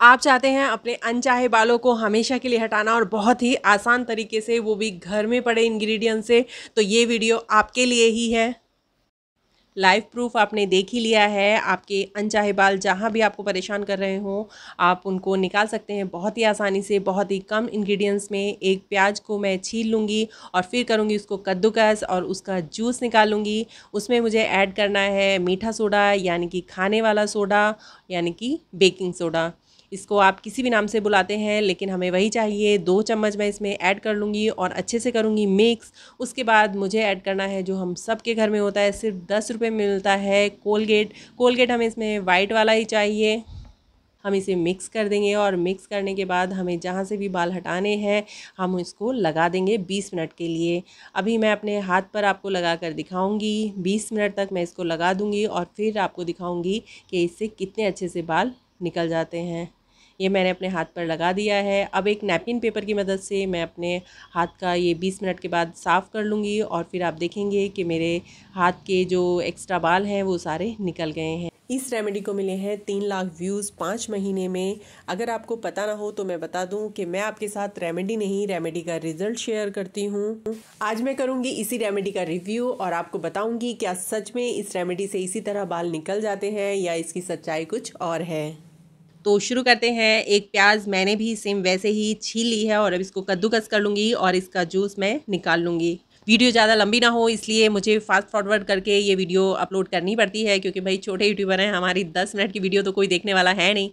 आप चाहते हैं अपने अनचाहे बालों को हमेशा के लिए हटाना और बहुत ही आसान तरीके से वो भी घर में पड़े इंग्रेडिएंट से तो ये वीडियो आपके लिए ही है लाइफ प्रूफ आपने देख ही लिया है आपके अनचाहे बाल जहाँ भी आपको परेशान कर रहे हों आप उनको निकाल सकते हैं बहुत ही आसानी से बहुत ही कम इंग्रेडिएंट्स में एक प्याज को मैं छील लूँगी और फिर करूँगी उसको कद्दूकस और उसका जूस निकालूँगी उसमें मुझे ऐड करना है मीठा सोडा यानी कि खाने वाला सोडा यानी कि बेकिंग सोडा इसको आप किसी भी नाम से बुलाते हैं लेकिन हमें वही चाहिए दो चम्मच मैं इसमें ऐड कर लूँगी और अच्छे से करूँगी मिक्स उसके बाद मुझे ऐड करना है जो हम सब के घर में होता है सिर्फ दस रुपये में मिलता है कोलगेट कोलगेट हमें इसमें वाइट वाला ही चाहिए हम इसे मिक्स कर देंगे और मिक्स करने के बाद हमें जहाँ से भी बाल हटाने हैं हम इसको लगा देंगे 20 मिनट के लिए अभी मैं अपने हाथ पर आपको लगा कर दिखाऊँगी बीस मिनट तक मैं इसको लगा दूँगी और फिर आपको दिखाऊँगी कि इससे कितने अच्छे से बाल निकल जाते हैं ये मैंने अपने हाथ पर लगा दिया है अब एक नैपकिन पेपर की मदद से मैं अपने हाथ का ये बीस मिनट के बाद साफ़ कर लूँगी और फिर आप देखेंगे कि मेरे हाथ के जो एक्स्ट्रा बाल हैं वो सारे निकल गए हैं इस रेमेडी को मिले हैं तीन लाख व्यूज़ पाँच महीने में अगर आपको पता ना हो तो मैं बता दूं कि मैं आपके साथ रेमेडी नहीं रेमेडी का रिजल्ट शेयर करती हूं आज मैं करूंगी इसी रेमेडी का रिव्यू और आपको बताऊंगी क्या सच में इस रेमेडी से इसी तरह बाल निकल जाते हैं या इसकी सच्चाई कुछ और है तो शुरू करते हैं एक प्याज मैंने भी सेम वैसे ही छील ली है और अब इसको कद्दूकस कर लूँगी और इसका जूस मैं निकाल लूँगी वीडियो ज़्यादा लंबी ना हो इसलिए मुझे फास्ट फॉरवर्ड करके ये वीडियो अपलोड करनी पड़ती है क्योंकि भाई छोटे यूट्यूबर हैं हमारी दस मिनट की वीडियो तो कोई देखने वाला है नहीं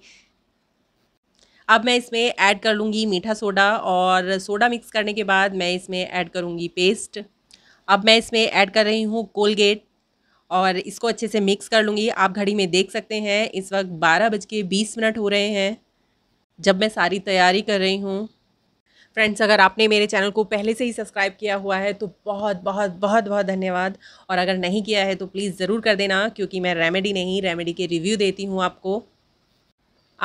अब मैं इसमें ऐड कर लूँगी मीठा सोडा और सोडा मिक्स करने के बाद मैं इसमें ऐड करूँगी पेस्ट अब मैं इसमें ऐड कर रही हूँ कोलगेट और इसको अच्छे से मिक्स कर लूँगी आप घड़ी में देख सकते हैं इस वक्त बारह बज के बीस मिनट हो रहे हैं जब मैं सारी तैयारी कर रही हूँ फ्रेंड्स अगर आपने मेरे चैनल को पहले से ही सब्सक्राइब किया हुआ है तो बहुत बहुत बहुत बहुत धन्यवाद और अगर नहीं किया है तो प्लीज़ ज़रूर कर देना क्योंकि मैं रेमेडी नहीं रेमेडी के रिव्यू देती हूँ आपको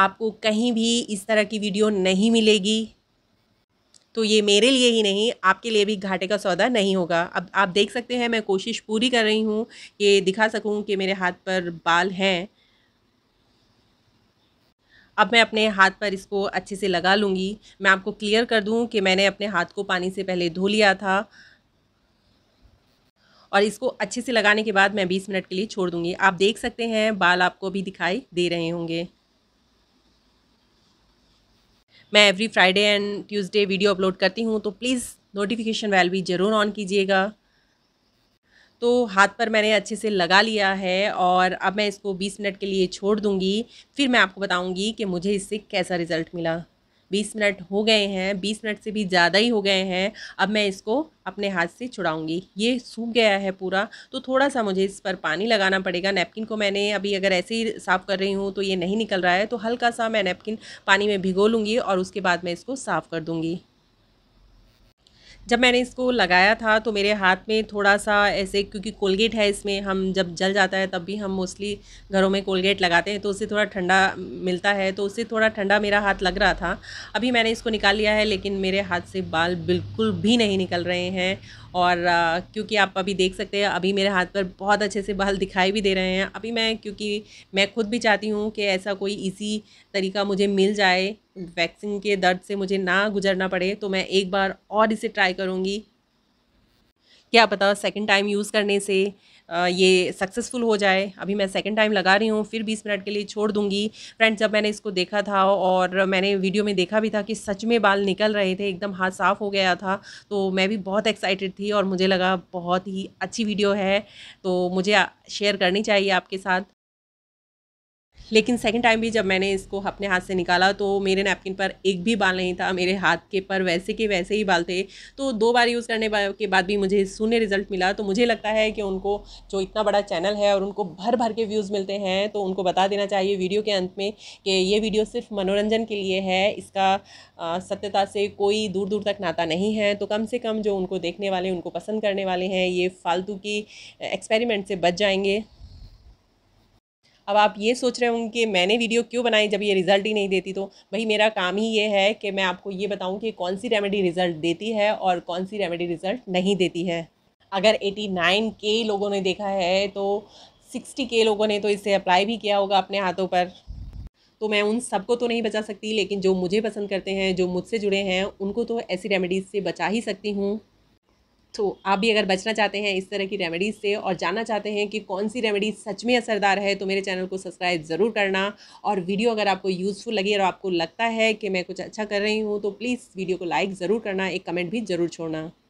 आपको कहीं भी इस तरह की वीडियो नहीं मिलेगी तो ये मेरे लिए ही नहीं आपके लिए भी घाटे का सौदा नहीं होगा अब आप देख सकते हैं मैं कोशिश पूरी कर रही हूँ ये दिखा सकूँ कि मेरे हाथ पर बाल हैं अब मैं अपने हाथ पर इसको अच्छे से लगा लूँगी मैं आपको क्लियर कर दूँ कि मैंने अपने हाथ को पानी से पहले धो लिया था और इसको अच्छे से लगाने के बाद मैं 20 मिनट के लिए छोड़ दूँगी आप देख सकते हैं बाल आपको भी दिखाई दे रहे होंगे मैं every Friday and Tuesday video upload करती हूँ तो प्लीज़ नोटिफिकेशन वैल भी ज़रूर ऑन कीजिएगा तो हाथ पर मैंने अच्छे से लगा लिया है और अब मैं इसको 20 मिनट के लिए छोड़ दूँगी फिर मैं आपको बताऊँगी कि मुझे इससे कैसा रिज़ल्ट मिला बीस मिनट हो गए हैं बीस मिनट से भी ज़्यादा ही हो गए हैं अब मैं इसको अपने हाथ से छुड़ाऊँगी ये सूख गया है पूरा तो थोड़ा सा मुझे इस पर पानी लगाना पड़ेगा नैपकिन को मैंने अभी अगर ऐसे ही साफ़ कर रही हूँ तो ये नहीं निकल रहा है तो हल्का सा मैं नैपकिन पानी में भिगो लूँगी और उसके बाद मैं इसको साफ़ कर दूँगी जब मैंने इसको लगाया था तो मेरे हाथ में थोड़ा सा ऐसे क्योंकि कोलगेट है इसमें हम जब जल जाता है तब भी हम मोस्टली घरों में कोलगेट लगाते हैं तो उससे थोड़ा ठंडा मिलता है तो उससे थोड़ा ठंडा मेरा हाथ लग रहा था अभी मैंने इसको निकाल लिया है लेकिन मेरे हाथ से बाल बिल्कुल भी नहीं निकल रहे हैं और क्योंकि आप अभी देख सकते हैं अभी मेरे हाथ पर बहुत अच्छे से बाल दिखाई भी दे रहे हैं अभी मैं क्योंकि मैं खुद भी चाहती हूँ कि ऐसा कोई इसी तरीका मुझे मिल जाए वैक्सिंग के दर्द से मुझे ना गुजरना पड़े तो मैं एक बार और इसे ट्राई करूँगी क्या पता सेकेंड टाइम यूज़ करने से ये सक्सेसफुल हो जाए अभी मैं सेकेंड टाइम लगा रही हूँ फिर बीस मिनट के लिए छोड़ दूँगी फ्रेंड्स जब मैंने इसको देखा था और मैंने वीडियो में देखा भी था कि सच में बाल निकल रहे थे एकदम हाथ साफ़ हो गया था तो मैं भी बहुत एक्साइटेड थी और मुझे लगा बहुत ही अच्छी वीडियो है तो मुझे शेयर करनी चाहिए आपके साथ लेकिन सेकेंड टाइम भी जब मैंने इसको अपने हाथ से निकाला तो मेरे नैपकिन पर एक भी बाल नहीं था मेरे हाथ के पर वैसे के वैसे ही बाल थे तो दो बार यूज़ करने के बाद भी मुझे शून्य रिजल्ट मिला तो मुझे लगता है कि उनको जो इतना बड़ा चैनल है और उनको भर भर के व्यूज़ मिलते हैं तो उनको बता देना चाहिए वीडियो के अंत में कि ये वीडियो सिर्फ मनोरंजन के लिए है इसका सत्यता से कोई दूर दूर तक नाता नहीं है तो कम से कम जो उनको देखने वाले उनको पसंद करने वाले हैं ये फालतू की एक्सपेरिमेंट से बच जाएंगे अब आप ये सोच रहे होंगे कि मैंने वीडियो क्यों बनाई जब ये रिज़ल्ट ही नहीं देती तो भाई मेरा काम ही ये है कि मैं आपको ये बताऊँ कि कौन सी रेमेडी रिज़ल्ट देती है और कौन सी रेमेडी रिज़ल्ट नहीं देती है अगर 89 के लोगों ने देखा है तो 60 के लोगों ने तो इसे अप्लाई भी किया होगा अपने हाथों पर तो मैं उन सबको तो नहीं बचा सकती लेकिन जो मुझे पसंद करते हैं जो मुझसे जुड़े हैं उनको तो ऐसी रेमेडीज़ से बचा ही सकती हूँ तो आप भी अगर बचना चाहते हैं इस तरह की रेमेडीज़ से और जानना चाहते हैं कि कौन सी रेमेडी सच में असरदार है तो मेरे चैनल को सब्सक्राइब ज़रूर करना और वीडियो अगर आपको यूज़फुल लगी और आपको लगता है कि मैं कुछ अच्छा कर रही हूँ तो प्लीज़ वीडियो को लाइक ज़रूर करना एक कमेंट भी ज़रूर छोड़ना